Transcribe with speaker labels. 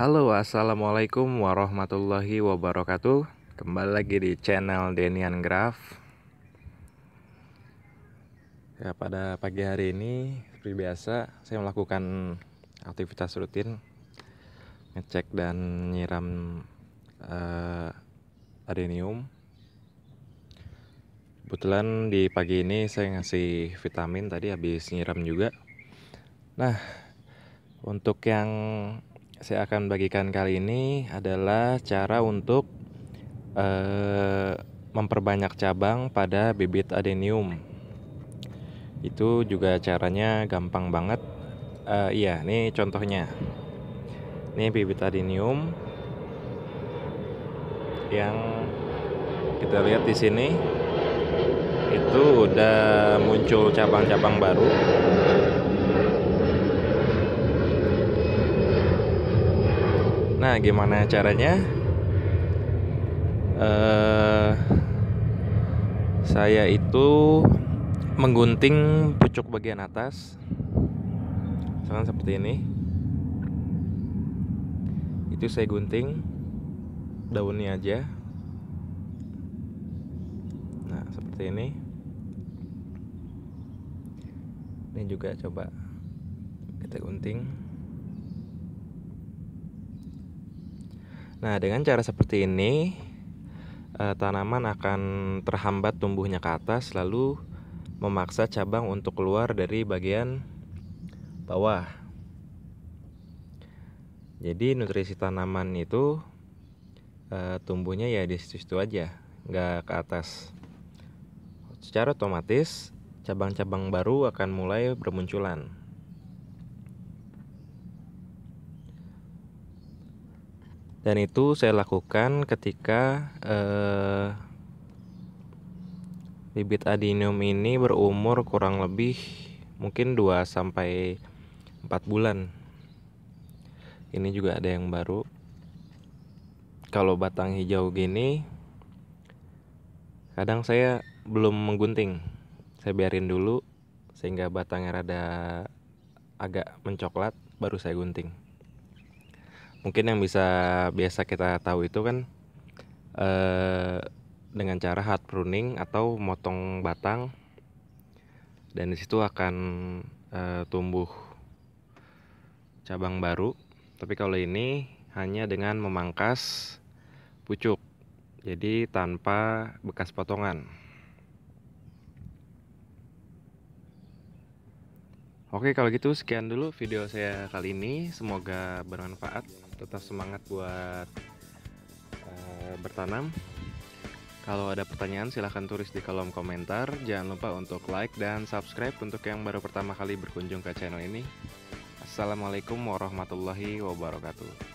Speaker 1: Halo, assalamualaikum warahmatullahi wabarakatuh. Kembali lagi di channel Denian Graf. Ya, pada pagi hari ini, seperti biasa, saya melakukan aktivitas rutin ngecek dan nyiram uh, adenium. Kebetulan di pagi ini saya ngasih vitamin tadi habis nyiram juga. Nah, untuk yang saya akan bagikan kali ini adalah cara untuk uh, memperbanyak cabang pada bibit adenium. Itu juga caranya gampang banget. Uh, iya, ini contohnya. Ini bibit adenium yang kita lihat di sini itu udah muncul cabang-cabang baru Nah, gimana caranya? Uh, saya itu menggunting pucuk bagian atas, misalkan seperti ini. Itu saya gunting daunnya aja. Nah, seperti ini. Ini juga coba kita gunting. Nah, dengan cara seperti ini uh, tanaman akan terhambat tumbuhnya ke atas lalu memaksa cabang untuk keluar dari bagian bawah. Jadi nutrisi tanaman itu uh, tumbuhnya ya di situ-situ aja, nggak ke atas. Secara otomatis cabang-cabang baru akan mulai bermunculan. dan itu saya lakukan ketika eh, bibit adenium ini berumur kurang lebih mungkin 2 sampai 4 bulan. Ini juga ada yang baru. Kalau batang hijau gini kadang saya belum menggunting. Saya biarin dulu sehingga batangnya rada agak mencoklat baru saya gunting mungkin yang bisa biasa kita tahu itu kan eh, dengan cara hard pruning atau motong batang dan disitu akan eh, tumbuh cabang baru tapi kalau ini hanya dengan memangkas pucuk jadi tanpa bekas potongan Oke kalau gitu sekian dulu video saya kali ini semoga bermanfaat tetap semangat buat uh, bertanam kalau ada pertanyaan silahkan tulis di kolom komentar jangan lupa untuk like dan subscribe untuk yang baru pertama kali berkunjung ke channel ini Assalamualaikum warahmatullahi wabarakatuh